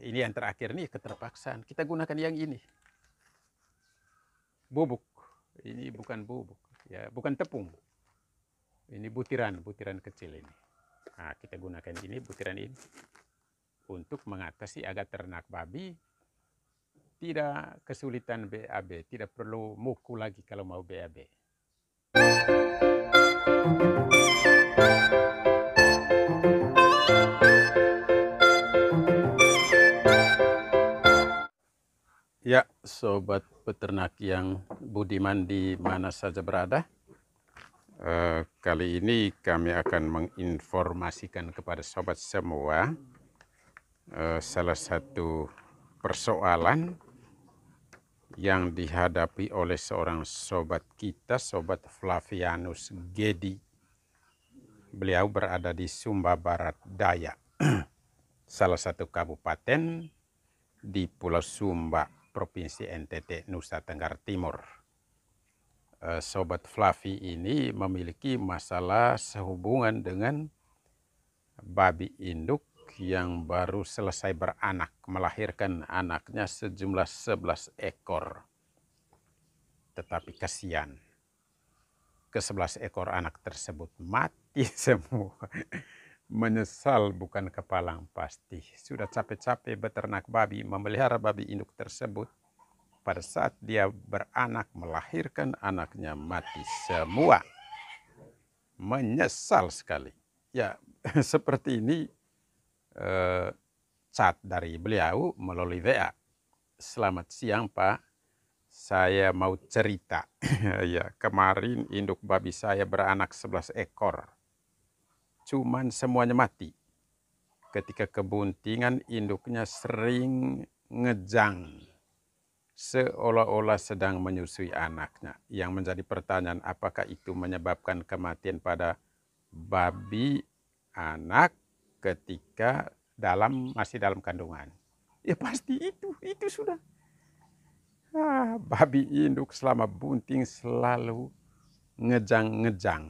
Ini yang terakhir nih keterpaksaan. Kita gunakan yang ini. Bubuk. Ini bukan bubuk, ya, bukan tepung. Ini butiran, butiran kecil ini. Nah, kita gunakan ini butiran ini untuk mengatasi agar ternak babi tidak kesulitan BAB, tidak perlu muku lagi kalau mau BAB. Thank you. Ya, sobat peternak yang budiman di mana saja berada. Uh, kali ini kami akan menginformasikan kepada sobat semua uh, salah satu persoalan yang dihadapi oleh seorang sobat kita, sobat Flavianus Gedi. Beliau berada di Sumba Barat Daya, salah satu kabupaten di Pulau Sumba. Provinsi NTT Nusa Tenggara Timur. Eh, Sobat Fluffy ini memiliki masalah sehubungan dengan babi induk yang baru selesai beranak melahirkan anaknya sejumlah 11 ekor. Tetapi kasihan ke-11 ekor anak tersebut mati semua menyesal bukan kepalang pasti. Sudah capek-capek beternak babi, memelihara babi induk tersebut. Pada saat dia beranak, melahirkan anaknya mati semua. Menyesal sekali. Ya, seperti ini eh, cat dari beliau melalui WA. Selamat siang Pak, saya mau cerita. ya, kemarin induk babi saya beranak 11 ekor cuman semuanya mati. Ketika kebuntingan induknya sering ngejang seolah-olah sedang menyusui anaknya. Yang menjadi pertanyaan apakah itu menyebabkan kematian pada babi anak ketika dalam masih dalam kandungan. Ya pasti itu, itu sudah. Ah, babi induk selama bunting selalu ngejang-ngejang,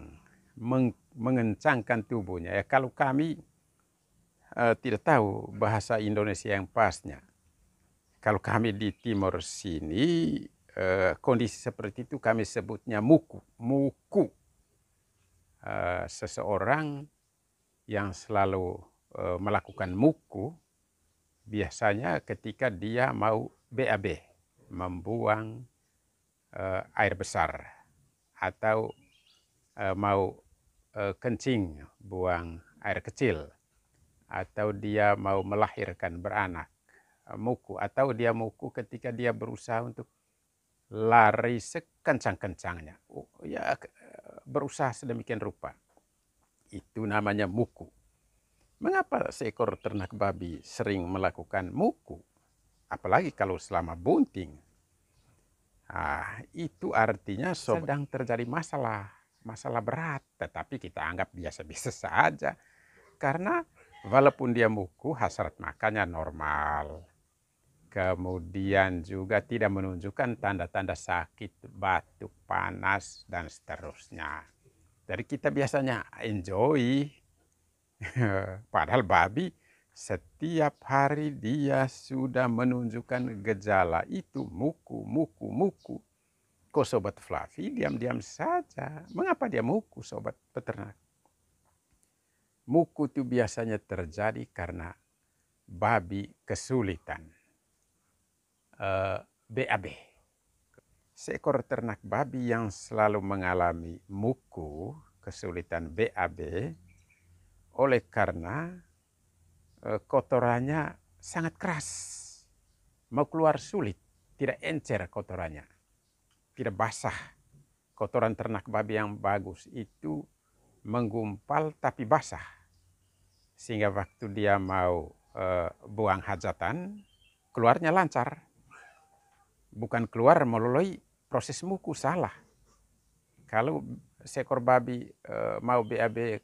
meng mengencangkan tubuhnya. Ya, kalau kami eh, tidak tahu bahasa Indonesia yang pasnya. Kalau kami di timur sini eh, kondisi seperti itu kami sebutnya muku, muku. Eh, seseorang yang selalu melakukan muku biasanya ketika dia mau BAB, membuang uh, air besar atau uh, mau uh, kencing, buang air kecil, atau dia mau melahirkan beranak, eh, muku, atau dia muku ketika dia berusaha untuk lari sekencang-kencangnya. Oh, ya, eh, berusaha sedemikian rupa. Itu namanya muku. Mengapa seekor ternak babi sering melakukan muku? Apalagi kalau selama bunting. Ah, itu artinya sedang terjadi masalah masalah berat, tetapi kita anggap biasa-biasa saja. Karena walaupun dia muku, hasrat makannya normal. Kemudian juga tidak menunjukkan tanda-tanda sakit, batuk, panas, dan seterusnya. Jadi kita biasanya enjoy. Padahal babi setiap hari dia sudah menunjukkan gejala itu muku, muku, muku. Kok sobat Flavi, diam-diam saja? Mengapa dia muku sobat peternak? Muku itu biasanya terjadi karena babi kesulitan. Uh, eh, BAB. Seekor ternak babi yang selalu mengalami muku, kesulitan BAB, oleh karena uh, kotorannya sangat keras. Mau keluar sulit, tidak encer kotorannya tidak basah. Kotoran ternak babi yang bagus itu menggumpal tapi basah. Sehingga waktu dia mau e, buang hajatan, keluarnya lancar. Bukan keluar melalui proses muku salah. Kalau seekor babi e, mau BAB e,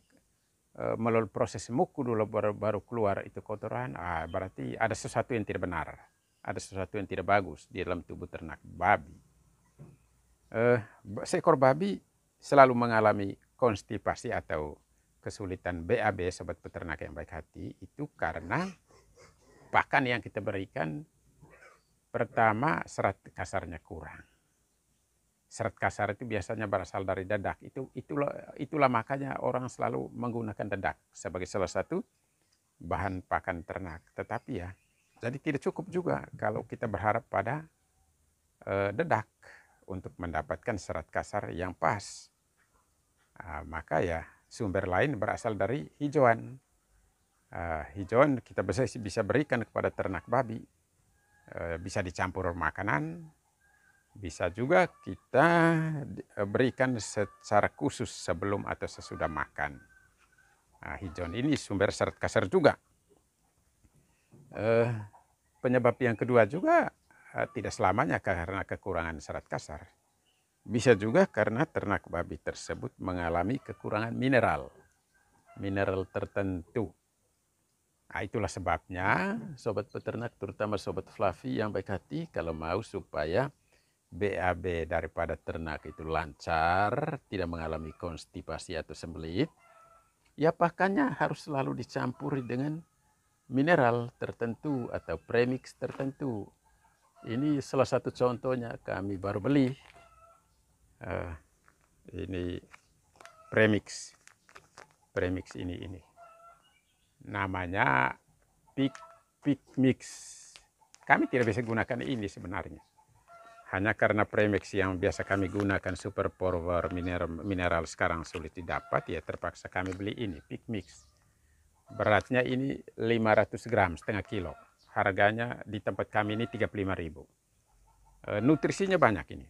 eh, melalui proses muku dulu baru, baru keluar itu kotoran, ah, berarti ada sesuatu yang tidak benar. Ada sesuatu yang tidak bagus di dalam tubuh ternak babi eh, seekor babi selalu mengalami konstipasi atau kesulitan BAB sobat peternak yang baik hati itu karena pakan yang kita berikan pertama serat kasarnya kurang. Serat kasar itu biasanya berasal dari dedak. Itu itulah itulah makanya orang selalu menggunakan dedak sebagai salah satu bahan pakan ternak. Tetapi ya, jadi tidak cukup juga kalau kita berharap pada uh, eh, dedak untuk mendapatkan serat kasar yang pas. Uh, maka ya sumber lain berasal dari hijauan. Uh, hijauan kita bisa, bisa berikan kepada ternak babi. Uh, bisa dicampur makanan. Bisa juga kita eh, berikan secara khusus sebelum atau sesudah makan. Nah, hijauan ini sumber serat kasar juga. Uh, penyebab yang kedua juga Eh, tidak selamanya karena kekurangan serat kasar. Bisa juga karena ternak babi tersebut mengalami kekurangan mineral, mineral tertentu. Nah, itulah sebabnya sobat peternak terutama sobat fluffy yang baik hati kalau mau supaya BAB daripada ternak itu lancar, tidak mengalami konstipasi atau sembelit, ya pakannya harus selalu dicampuri dengan mineral tertentu atau premix tertentu ini salah satu contohnya kami baru beli uh, ini premix premix ini ini namanya pick pick mix kami tidak bisa gunakan ini sebenarnya hanya karena premix yang biasa kami gunakan super power mineral mineral sekarang sulit didapat ya terpaksa kami beli ini pick mix beratnya ini 500 gram setengah kilo harganya di tempat kami ini 35.000 eh, nutrisinya banyak ini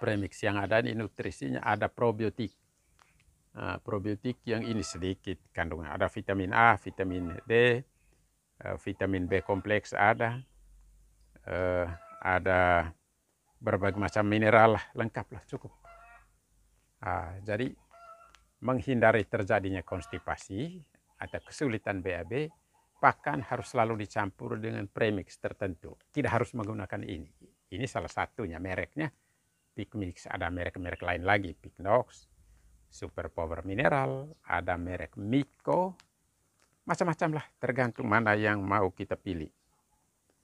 premix yang ada ini nutrisinya ada probiotik E, probiotik yang ini sedikit kandungan ada vitamin A vitamin D eh, vitamin B kompleks ada eh, ada berbagai macam mineral lengkap lah cukup E, jadi menghindari terjadinya konstipasi atau kesulitan BAB pakan harus selalu dicampur dengan premix tertentu. Tidak harus menggunakan ini. Ini salah satunya mereknya pikmix. Ada merek-merek lain lagi, Piknox, Super Power Mineral, ada merek Miko, macam-macam lah tergantung mana yang mau kita pilih.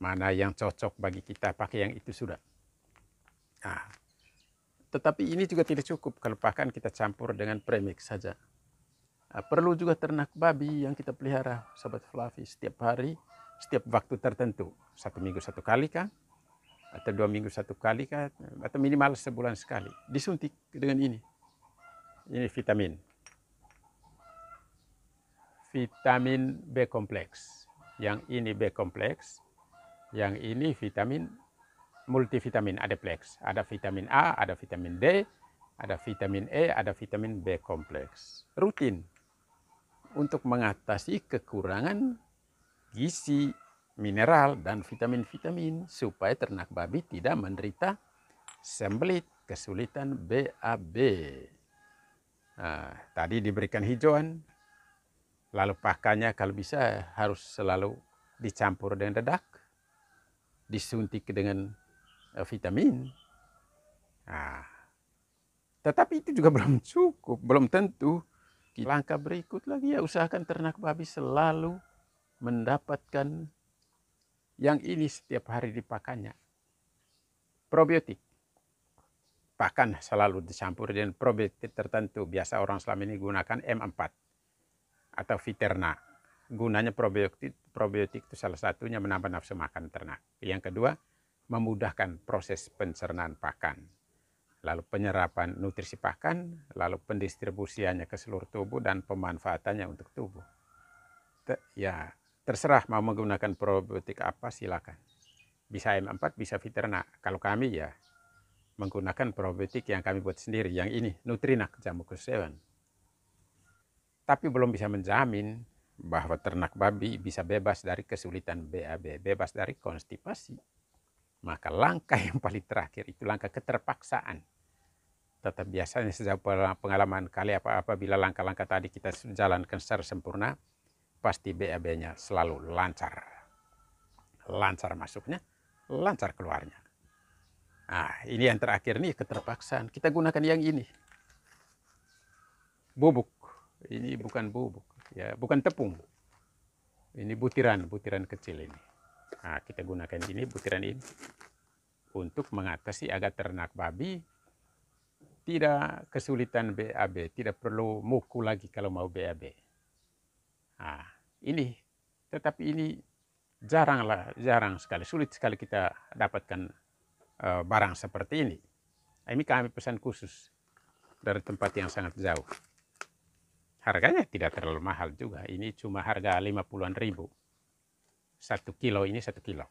Mana yang cocok bagi kita pakai yang itu sudah. Nah, tetapi ini juga tidak cukup kalau pakan kita campur dengan premix saja. Eh, perlu juga ternak babi yang kita pelihara sahabat Flavi setiap hari setiap waktu tertentu satu minggu satu kali kah atau dua minggu satu kali kah atau minimal sebulan sekali disuntik dengan ini ini vitamin vitamin B kompleks yang ini B kompleks yang ini vitamin multivitamin ada ada vitamin A ada vitamin D ada vitamin E ada vitamin B kompleks rutin untuk mengatasi kekurangan gizi, mineral, dan vitamin-vitamin supaya ternak babi tidak menderita sembelit, kesulitan BAB. Nah, tadi diberikan hijauan, lalu pakannya kalau bisa harus selalu dicampur dengan dedak, disuntik dengan eh, vitamin. Nah, tetapi itu juga belum cukup, belum tentu Gitu. Langkah berikut lagi ya usahakan ternak babi selalu mendapatkan yang ini setiap hari dipakannya. Probiotik. Pakan selalu dicampur dengan probiotik tertentu. Biasa orang selama ini gunakan M4 atau Viterna. Gunanya probiotik, probiotik itu salah satunya menambah nafsu makan ternak. Yang kedua, memudahkan proses pencernaan pakan lalu penyerapan nutrisi pakan, lalu pendistribusiannya ke seluruh tubuh dan pemanfaatannya untuk tubuh. Te, ya, terserah mau menggunakan probiotik apa silakan. Bisa M4, bisa Viterna. Kalau kami ya menggunakan probiotik yang kami buat sendiri, yang ini Nutrinak jamu Kusewan. Tapi belum bisa menjamin bahwa ternak babi bisa bebas dari kesulitan BAB, bebas dari konstipasi. Maka langkah yang paling terakhir itu langkah keterpaksaan Tetap biasanya sejak pengalaman kali apa apabila langkah-langkah tadi kita jalankan secara sempurna, pasti BAB-nya selalu lancar. Lancar masuknya, lancar keluarnya. Nah, ini yang terakhir nih keterpaksaan. Kita gunakan yang ini. Bubuk. Ini bukan bubuk, ya, bukan tepung. Ini butiran, butiran kecil ini. Nah, kita gunakan ini butiran ini untuk mengatasi agar ternak babi tidak kesulitan BAB, tidak perlu muku lagi kalau mau BAB. Nah, ini, tetapi ini jaranglah, jarang sekali, sulit sekali kita dapatkan uh, barang seperti ini. Ini kami pesan khusus dari tempat yang sangat jauh. Harganya tidak terlalu mahal juga, ini cuma harga 50-an ribu. Satu kilo ini satu kilo.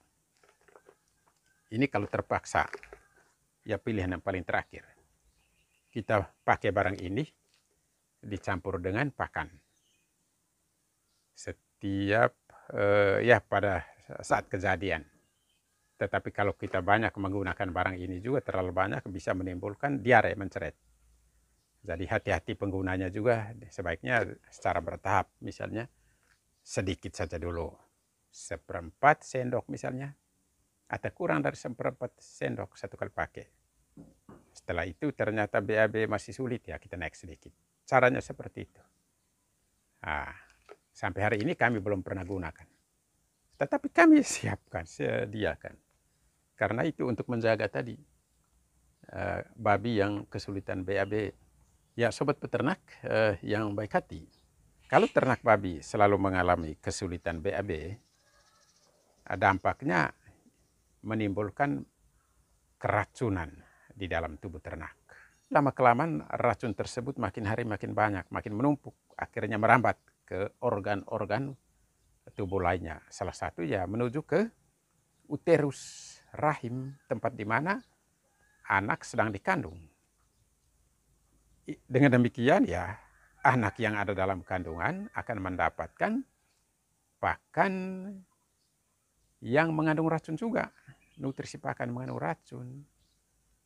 Ini kalau terpaksa, ya pilihan yang paling terakhir kita pakai barang ini dicampur dengan pakan. Setiap eh, ya pada saat kejadian. Tetapi kalau kita banyak menggunakan barang ini juga terlalu banyak bisa menimbulkan diare menceret. Jadi hati-hati penggunanya juga sebaiknya secara bertahap misalnya sedikit saja dulu. Seperempat sendok misalnya atau kurang dari seperempat sendok satu kali pakai. Setelah itu ternyata BAB masih sulit ya kita naik sedikit. Caranya seperti itu. Nah, sampai hari ini kami belum pernah gunakan. Tetapi kami siapkan, sediakan. Karena itu untuk menjaga tadi uh, babi yang kesulitan BAB. Ya sobat peternak uh, yang baik hati, kalau ternak babi selalu mengalami kesulitan BAB, dampaknya menimbulkan keracunan di dalam tubuh ternak. Lama-kelamaan racun tersebut makin hari makin banyak, makin menumpuk, akhirnya merambat ke organ-organ tubuh lainnya. Salah satu ya menuju ke uterus rahim, tempat di mana anak sedang dikandung. Dengan demikian ya, anak yang ada dalam kandungan akan mendapatkan pakan yang mengandung racun juga. Nutrisi pakan mengandung racun.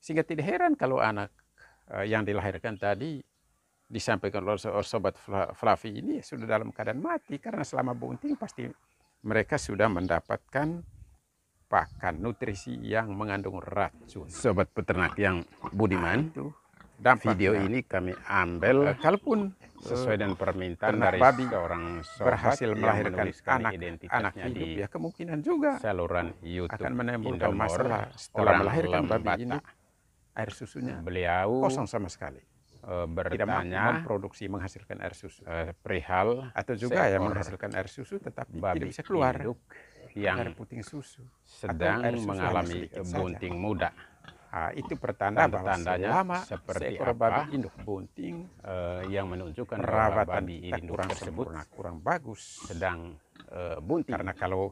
Sehingga tidak heran kalau anak eh, yang dilahirkan tadi disampaikan oleh sobat Flavi ini sudah dalam keadaan mati karena selama bunting pasti mereka sudah mendapatkan pakan nutrisi yang mengandung racun. Sobat peternak yang budiman, ah, dan video ya. ini kami ambil eh, kalaupun eh, sesuai dengan permintaan dari babi seorang sobat berhasil melahirkan anak anak hidup di ya kemungkinan juga saluran YouTube akan menimbulkan masalah setelah melahirkan babi ini air susunya beliau kosong sama sekali e, bertanya tidak memproduksi menghasilkan air susu uh, perihal atau juga yang menghasilkan air susu tetap babi tidak bisa keluar yang air puting susu sedang susu mengalami bunting saja. muda Nah, itu pertanda bahwa lama seperti apa, babi induk bunting uh, yang menunjukkan perawatan babi induk kurang tersebut sempurna, kurang bagus sedang uh, bunting karena kalau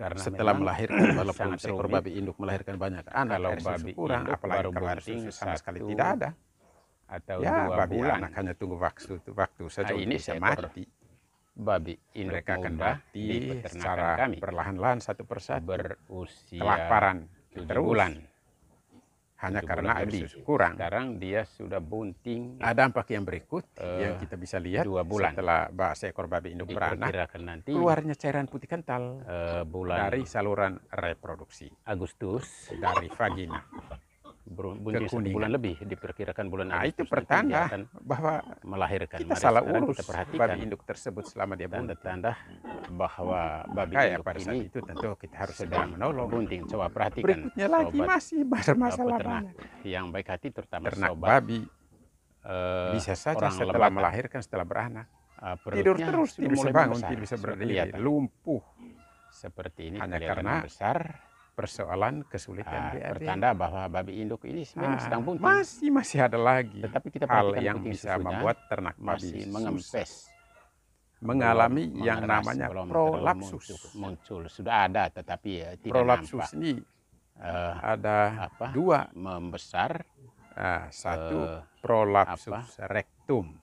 karena setelah melahirkan walaupun seekor babi induk melahirkan banyak anak kalau babi kurang induk, apalagi kalau susu sama sekali tidak ada atau ya, dua babi bulan anak hanya tunggu waktu waktu saja nah, ini bisa mati babi induk mereka akan mati secara perlahan-lahan satu persatu berusia kelaparan terus bulan hanya karena Abi kurang. Sekarang dia sudah bunting. Ada dampak yang berikut uh, yang kita bisa lihat dua bulan setelah ekor babi induk beranak nanti keluarnya cairan putih kental uh, bulan dari saluran reproduksi Agustus dari vagina bunyi bulan lebih diperkirakan bulan nah, itu pertanda akan bahwa melahirkan kita Mari salah urus kita perhatikan babi induk tersebut selama dia bunting tanda bahwa babi Kaya induk ini itu tentu kita harus segera menolong bunting coba perhatikan berikutnya lagi masih bermasalah banyak yang baik hati terutama ternak sobat, babi uh, bisa saja setelah lebatan. melahirkan setelah beranak uh, tidur terus tidak bisa bangun tidak bisa berdiri lumpuh seperti ini hanya karena besar persoalan kesulitan ah, pertanda bahwa babi induk ini memang ah, sedang bunting. Masih masih ada lagi. Tetapi kita hal yang bisa susunya, membuat ternak babi mengempes mengalami belum yang namanya prolapsus. Muncul, muncul sudah ada tetapi ya, tidak prolapsus nampak. ini uh, ada apa? dua membesar. Uh, satu uh, prolapsus apa? rektum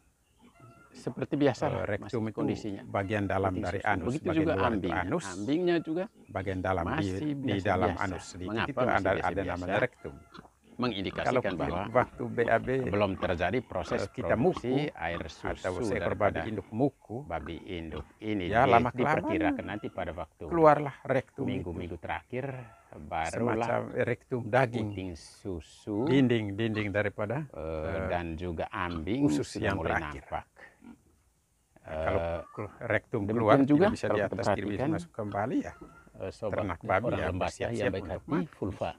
seperti biasa uh, eh, rektum masih kondisinya bagian dalam Kondisi dari anus begitu bagian juga luar anus ambingnya juga bagian dalam masih di, biasa, di dalam biasa. anus sedikit Mengapa itu ada, ada namanya rektum mengindikasikan Kalau bahwa waktu BAB belum terjadi proses eh, kita muku air susu atau seekor babi induk muku babi induk ini ya, lama diperkirakan nanti pada waktu keluarlah rektum minggu-minggu terakhir barulah Semacam rektum daging puting susu dinding dinding daripada uh, dan juga ambing usus yang mulai terakhir. nampak kalau eh, rektum keluar juga, bisa di atas kiri bisa masuk kembali ya eh, sobat, ternak babi ya siap-siap ya, baik hati, mati. vulva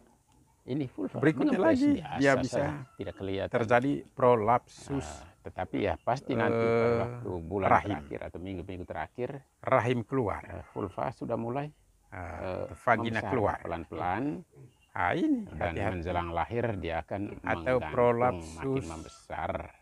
ini vulva berikutnya lagi dia ya bisa tidak kelihatan terjadi prolapsus nah, tetapi ya pasti uh, nanti eh, waktu bulan rahim. terakhir atau minggu-minggu terakhir rahim keluar uh, vulva sudah mulai uh, vagina keluar pelan-pelan Ain, ah, ini dan hati -hati. menjelang lahir dia akan atau prolapsus makin membesar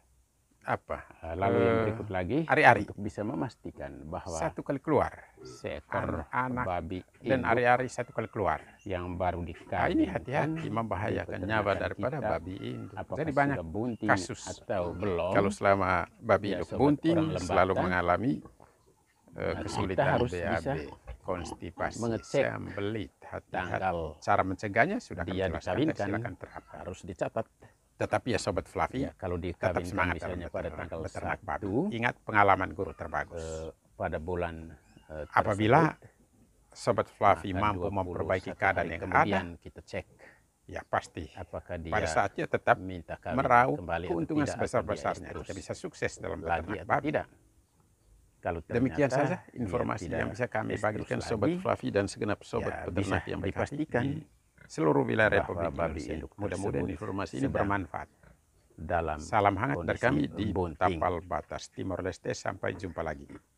apa eh, lalu yang eh, berikut lagi hari-hari untuk bisa memastikan bahwa satu kali keluar seekor anak babi dan hari-hari satu kali keluar yang baru dikali ah, ini hati-hati membahayakan nyawa daripada kita, babi induk jadi banyak bunting kasus atau belum kalau selama babi ya, bunting selalu mengalami uh, kesulitan harus BAB bisa konstipasi mengecek sembelit hati-hati cara mencegahnya sudah dia kami harus dicatat tetapi ya Sobat Flavi ya, kalau tetap kan semangat misalnya pada tanggal beternak babi. Ingat pengalaman guru terbagus. Uh, pada bulan uh, Apabila Sobat Fluffy mampu memperbaiki keadaan yang ada, kita cek Ya pasti. Apakah dia pada saatnya tetap minta meraup kembali keuntungan sebesar-besarnya. Kita bisa sukses dalam beternak babi. Tidak. Kalau Demikian saja informasi yang bisa kami bagikan Sobat Flavi dan segenap ya Sobat ya, peternak yang dipastikan seluruh wilayah Republik Indonesia. Ya, Mudah-mudahan informasi ini bermanfaat. Dalam Salam hangat dari kami di Tapal Batas Timor Leste. Sampai jumpa lagi.